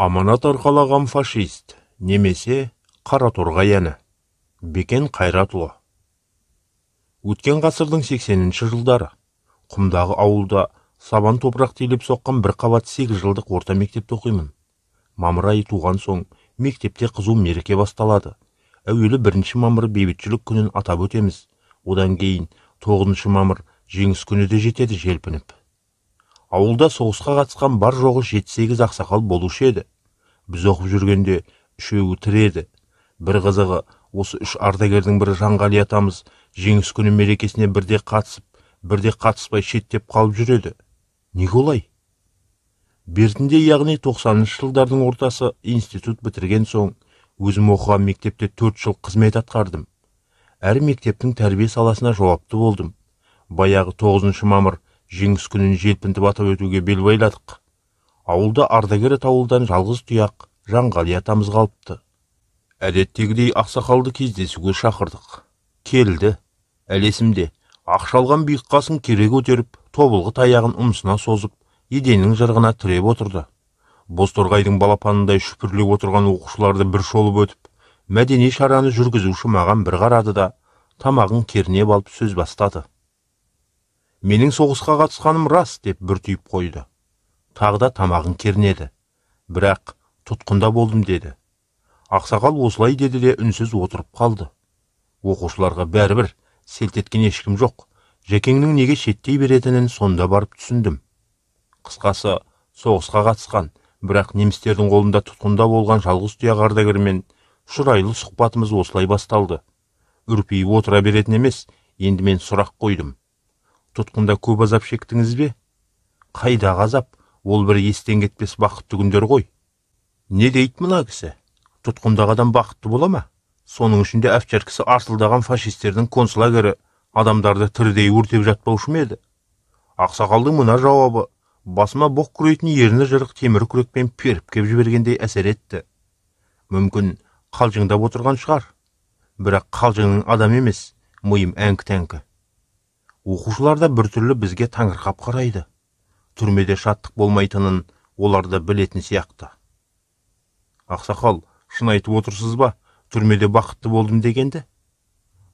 аманат арқалаған фашист немесе қараторғай әні бекен қайратұлы өткен ғасырдың 80 жылдары құмдағы ауылда сабан топырақ теліп соққан бір қабат сегіз жылдық орта мектепте оқимын мамыр туған соң мектепте қызу мереке басталады әуелі бірінші мамыр бейбітшілік күнін атап өтеміз одан кейін тоғызыншы мамыр жеңіс күні де жетеді желпініп ауылда соғысқа қатысқан бар жоғы жеті сегіз ақсақал болушы еді біз оқып жүргенде үшеуі тірі бір қызығы осы үш ардагердің бірі жанғали атамыз жеңіс күні мерекесіне бірде қатысып бірде қатыспай шеттеп қалып жүреді неге олай бертінде яғни 90 жылдардың ортасы институт бітірген соң өзім оқыған мектепте төрт жыл қызмет атқардым әр мектептің тәрбие саласына жауапты болдым баяғы 9 мамыр жеңіс күнін желпінтіп атап өтуге бел байладық ауылда ардагер атаулыдан жалғыз тұяқ жанғали атамыз қалыпты әдеттегідей ақсақалды кездесуге шақырдық келді әлесімде, есімде ақша алған биік қасын кере көтеріп тобылғы таяғын ұмсына созып еденнің жырғына тіреп отырды бозторғайдың балапанындай шүпірлеп отырған оқушыларды бір шолып өтіп мәдени шараны жүргізуші маған бір қарады да тамағын кернеп алып сөз бастады менің соғысқа қатысқаным рас деп түйіп қойды тағы тамағын кернеді бірақ тұтқында болдым деді ақсақал осылай деді де үнсіз отырып қалды оқушыларға бәрібір селт еткен ешкім жоқ жекеңнің неге шеттей беретінін сонда барып түсіндім қысқасы соғысқа қатысқан бірақ немістердің қолында тұтқында болған жалғыз тұяқ шұрайлы сұхбатымыз осылай басталды үрпиіп отыра беретін емес енді мен сұрақ қойдым тұтқында көп азап шектіңіз бе қайда азап ол бір естен кетпес бақытты күндер ғой не дейді мына кісі тұтқындағы адам бақытты бола ма соның ішінде овчаркасы арсылдаған фашистердің концлагері адамдарды тірідей өртеп жатпаушы ма еді ақсақалдың мына жауабы басыма боқ күрейтін ерні жырық темір күрекпен періп кеп жібергендей әсер етті мүмкін қалжыңдап отырған шығар бірақ қалжыңның адам емес миым әңкі тәңкі оқушылар да біртүрлі бізге таңырқап қарайды түрмеде шаттық болмайтынын олар да білетін сияқты ақсақал шын айтып отырсыз ба түрмеде бақытты болдым дегенді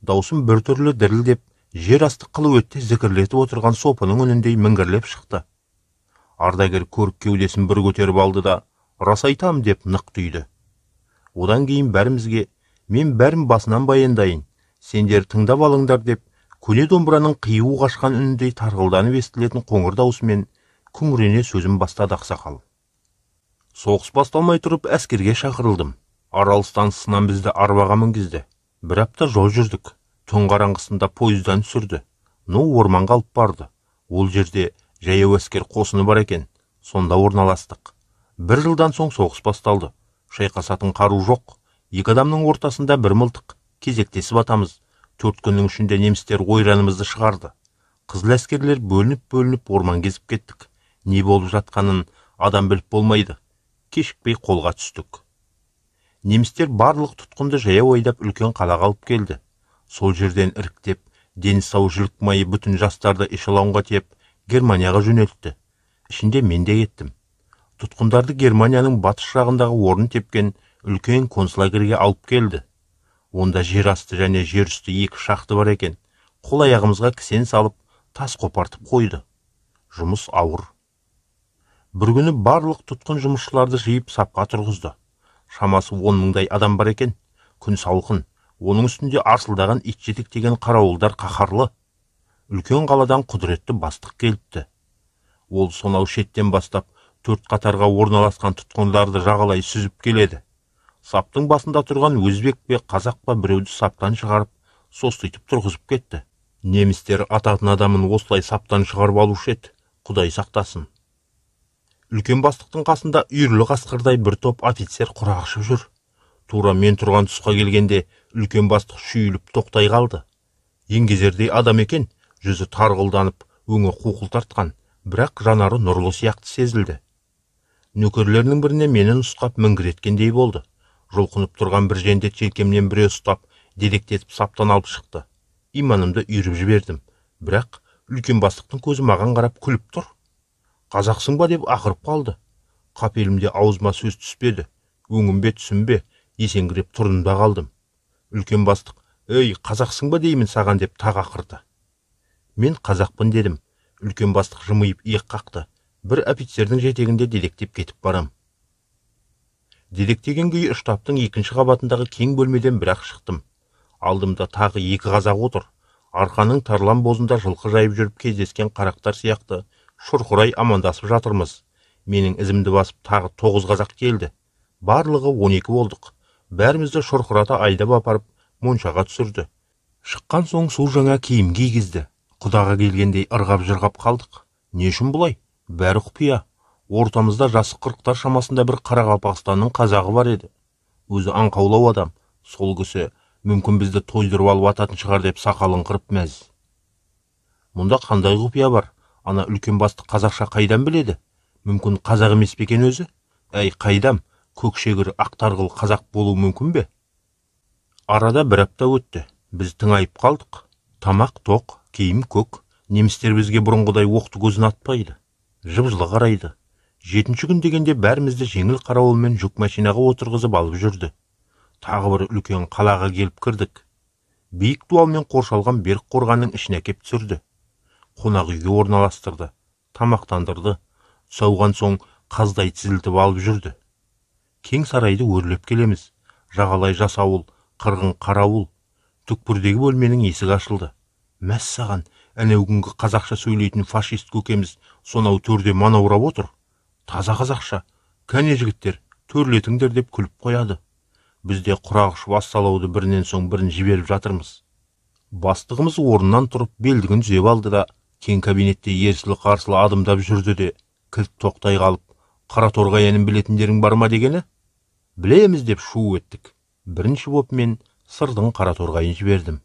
даусын біртүрлі дірілдеп жер асты өтте зікірлетіп отырған сопының үніндей міңгірлеп шықты ардагер көрік кеудесін бір көтеріп алды да рас айтам деп нық түйді одан кейін бәрімізге мен бәрін басынан баяндайын сендер тыңдап алыңдар деп көне домбыраның қиюы қашқан үніндей тарғылданып естілетін қоңыр даусымен күңірене сөзін бастады ақсақал соғыс басталмай тұрып әскерге шақырылдым арал станциясынан бізді арбаға мінгізді бір апта жол жүрдік түн қараңғысында пойыздан түсірді ну орманға алып барды ол жерде жаяу әскер қосыны бар екен сонда орналастық бір жылдан соң соғыс басталды шайқасатын қару жоқ екі адамның ортасында бір мылтық кезектесіп атамыз төрт күннің ішінде немістер ойранымызды шығарды қызыл әскерлер бөлініп бөлініп орман кезіп кеттік не болып жатқанын адам біліп болмайды кешікпей қолға түстік немістер барлық тұтқынды жаяу айдап үлкен қалаға алып келді сол жерден іріктеп дені сау жілік майы бүтін жастарды эшелонға теп, германияға жөнелтті ішінде мен де кеттім тұтқындарды германияның батыс жағындағы орын тепкен үлкен концлагерьге алып келді онда жер асты және жер үсті екі шақты бар екен қол аяғымызға кісен салып тас қопартып қойды жұмыс ауыр бір күні барлық тұтқын жұмысшыларды жиып сапқа тұрғызды шамасы он мыңдай адам бар екен күн салқын оның үстінде арсылдаған ит жетектеген қарауылдар қаһарлы үлкен қаладан құдіретті бастық келіпті ол сонау шеттен бастап төрт қатарға орналасқан тұтқындарды жағалай сүзіп келеді саптың басында тұрған өзбек пе қазақ па біреуді саптан шығарып соститып тұрғызып кетті немістер ататын адамын осылай саптан шығарып алушы еді құдай сақтасын үлкен бастықтың қасында үйірлі қасқырдай бір топ офицер құрақшып жүр тура мен тұрған тұсқа келгенде үлкен бастық шүйіліп тоқтай қалды еңгезердей адам екен жүзі тарғылданып өңі қуқыл тартқан бірақ жанары нұрлы сияқты сезілді нөкерлерінің біріне мені нұсқап міңгіреткендей болды жұлқынып тұрған бір жендет желкемнен біреу ұстап дедектетіп саптан алып шықты иманымды үйіріп жібердім бірақ үлкен бастықтың көзі маған қарап күліп тұр қазақсың ба деп ақырып қалды қапелімде аузыма сөз түспеді өңімбе түсінбе есеңгіреп тұрдым да қалдым үлкен бастық ей қазақсың ба деймін саған деп тағы ақырды мен қазақпын дедім үлкен бастық жымиып иек қақты бір офицердің жетегінде дедектеп кетіп барам дедектеген күйі штабтың екінші қабатындағы кең бөлмеден бірақ шықтым алдымда тағы екі қазақ отыр арқаның тарлан бозында жылқы жайып жүріп кездескен қарақтар сияқты шұрқырай амандасып жатырмыз менің ізімді басып тағы тоғыз қазақ келді барлығы он болдық бәрімізді шұрқырата айдап апарып моншаға түсірді шыққан соң су жаңа киім кигізді құдаға келгендей ырғап жырғап қалдық не үшін бұлай бәрі құпия ортамызда жасы қырықтар шамасында бір қарақалпақстанның қазағы бар еді өзі аңқаулау адам сол кісі мүмкін бізді тойдырып алып ататын шығар деп сақалын қырып мәз мұнда қандай құпия бар ана үлкен басты қазақша қайдан біледі мүмкін қазақ емес пе екен өзі әй қайдам көкшегір ақтарғыл қазақ болу мүмкін бе арада бір апта өтті біз тыңайып қалдық тамақ тоқ киім көк немістер бізге бұрынғыдай оқты көзін атпайды жып жылы қарайды жетінші күн дегенде бәрімізді жеңіл қарауылмен жүк машинаға отырғызып алып жүрді тағы бір үлкен қалаға келіп кірдік биік дуалмен қоршалған берік қорғанның ішіне әкеп түсірді қонақ үйге орналастырды тамақтандырды сауған соң қаздай тізілтіп алып жүрді кең сарайды өрлеп келеміз жағалай жасауыл қырғын қарауыл түкпірдегі бөлменің есігі ашылды мәссаған күнгі қазақша сөйлейтін фашист көкеміз сонау төрде манаурап отыр таза қазақша кәне жігіттер төрлетіңдер деп күліп қояды бізде құрақ ұшып ассалауды бірінен соң бірін жіберіп жатырмыз бастығымыз орнынан тұрып белдігін түзеп алды да кең кабинетте ерсілі қарсылы адымдап жүрді де кілт тоқтай қалып қара торғай әнін білетіндерің бар ма дегені білеміз деп шу еттік бірінші боп мен сырдың қара торғайын жібердім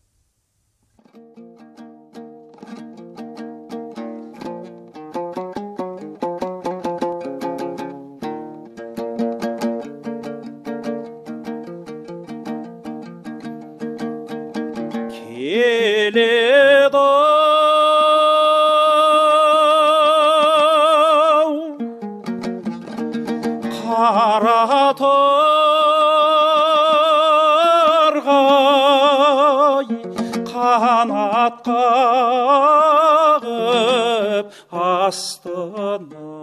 атқа астына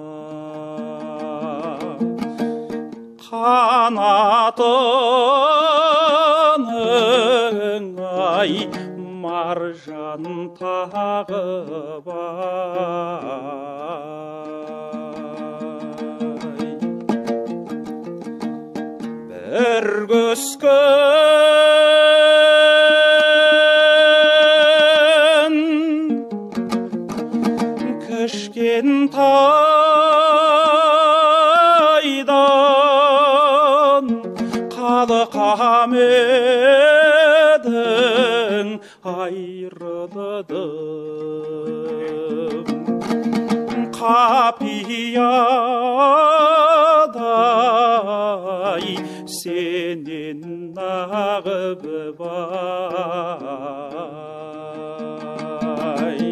қанатының ай маржан тағы бір көскін апиядай сенен нағып бай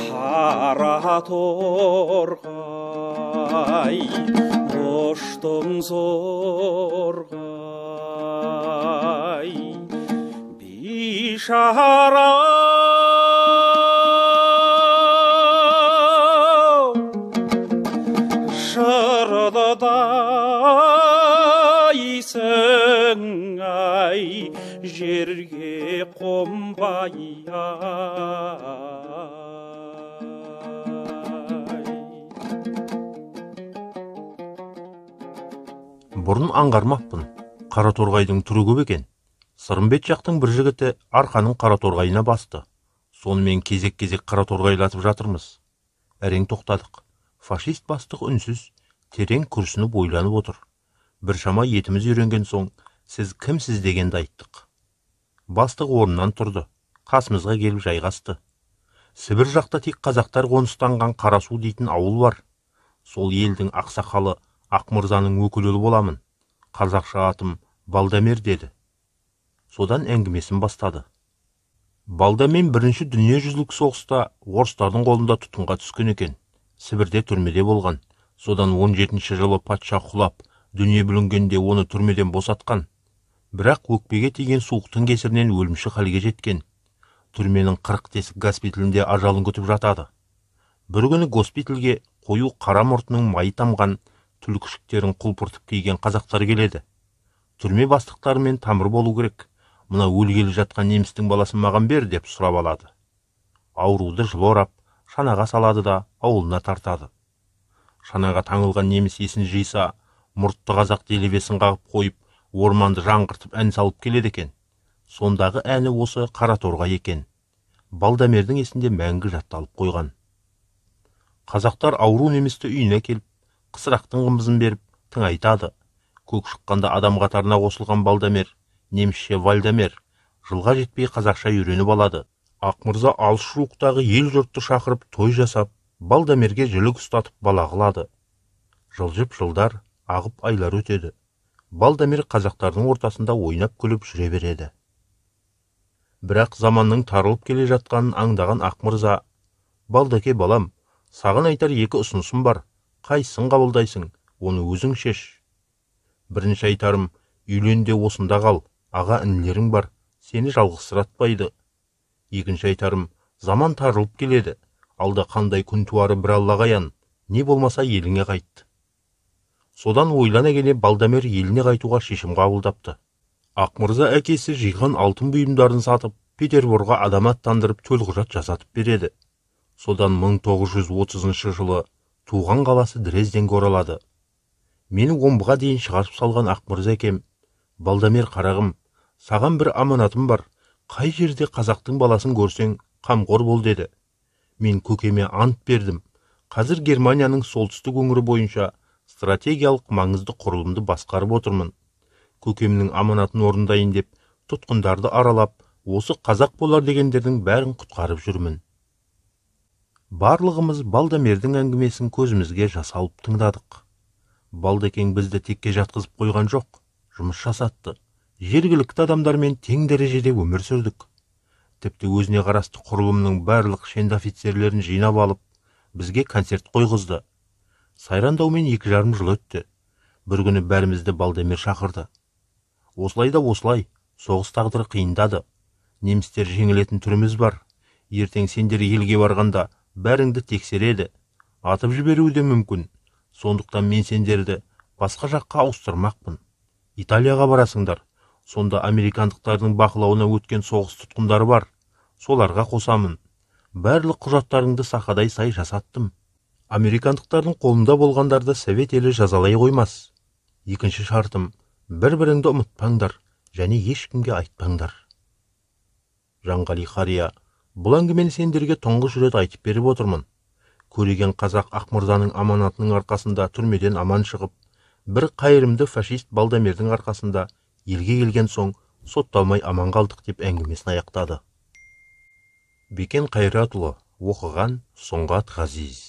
қара торғай ұштың зорғай бишара бұрын аңғармаппын қараторғайдың түрі көп екен сырымбет жақтың бір жігіті арқаның қараторғайына басты сонымен кезек кезек қараторғайлатып жатырмыз әрең тоқтадық фашист бастық үнсіз терең күрсініп ойланып отыр біршама етіміз үйренген соң сіз кімсіз дегенді айттық бастық орнынан тұрды қасымызға келіп жайғасты сібір жақта тек қазақтар қоныстанған қарасу дейтін ауыл бар сол елдің ақсақалы ақмырзаның өкілілі боламын қазақша атым балдамер деді содан әңгімесін бастады балдамен бірінші дүниежүзілік соғыста орыстардың қолында тұтқынға түскен екен сібірде түрмеде болған содан 17 жетінші жылы патша құлап дүние бүлінгенде оны түрмеден босатқан бірақ өкпеге тиген суықтың кесірінен өлімші халге жеткен түрменің қырық тесік госпиталінде ажалын күтіп жатады бір күні госпитальге қою қара мұртының майы тамған түлкісіктерін құлпыртып киген қазақтар келеді түрме бастықтарымен тамыр болу керек мына өлгелі жатқан немістің баласын маған бер деп сұрап алады ауруды жылы орап шанаға салады да ауылына тартады шанаға таңылған неміс есін жиса мұртты қазақ делебесін қағып қойып орманды жаңғыртып ән салып келеді екен сондағы әні осы қараторға екен балдамердің есінде мәңгі жатталып қойған қазақтар ауру немісті үйіне келіп қысырақтың қымызын беріп тың айтады. көк шыққанда адам қатарына қосылған балдамер немісше вальдамер жылға жетпей қазақша үйреніп алады ақмырза алыс жуықтағы ел жұртты шақырып той жасап балдамерге жілік ұстатып бала қылады жылжып жылдар ағып айлар өтеді балдамер қазақтардың ортасында ойнап күліп жүре береді бірақ заманның тарылып келе жатқанын аңдаған ақмырза балдаке балам саған айтар екі ұсынысым бар қайсын қабылдайсың оны өзің шеш бірінші айтарым үйлен де осында қал аға інілерің бар сені жалғызсыратпайды екінші айтарым заман тарылып келеді алда қандай күн туары бір аллаға аян не болмаса еліңе қайт содан ойлана келе балдамер еліне қайтуға шешім қабылдапты ақмырза әкесі жиған алтын бұйымдарын сатып петерборға адам аттандырып төлқұжат жасатып береді содан 1930 жылы туған қаласы дрезденге оралады мені омбыға дейін шығарып салған ақмырза әкем балдамер қарағым саған бір аманатым бар қай жерде қазақтың баласын көрсең қамқор бол деді мен көкеме ант бердім қазір германияның солтүстік өңірі бойынша стратегиялық маңызды құрылымды басқарып отырмын көкемнің аманатын орындайын деп тұтқындарды аралап осы қазақ болар дегендердің бәрін құтқарып жүрмін барлығымыз балдамердің әңгімесін көзімізге жасалып тыңдадық балдекең бізді текке жатқызып қойған жоқ жұмыс жасатты жергілікті адамдармен тең дәрежеде өмір сүрдік тіпті өзіне қарасты құрылымның барлық шенді офицерлерін жинап алып бізге концерт қойғызды сайрандаумен екі жарым жыл өтті бір күні бәрімізді балдемер шақырды осылай да осылай соғыс тағдыры қиындады немістер жеңілетін түріміз бар ертең сендер елге барғанда бәріңді тексереді атып жіберуі де мүмкін сондықтан мен сендерді басқа жаққа ауыстырмақпын италияға барасыңдар сонда американдықтардың бақылауына өткен соғыс тұтқындары бар соларға қосамын барлық құжаттарыңды сақадай сай жасаттым американдықтардың қолында болғандарды совет елі жазалай қоймас екінші шартым бір біріңді ұмытпаңдар және ешкімге айтпаңдар жанғали қария бұл әңгімені сендерге тұңғыш рет айтып беріп отырмын көреген қазақ ақмырзаның аманатының арқасында түрмеден аман шығып бір қайырымды фашист балдамердің арқасында елге келген соң сотталмай аман қалдық деп әңгімесін аяқтады бекен қайратұлы оқыған сұңғат ғазиз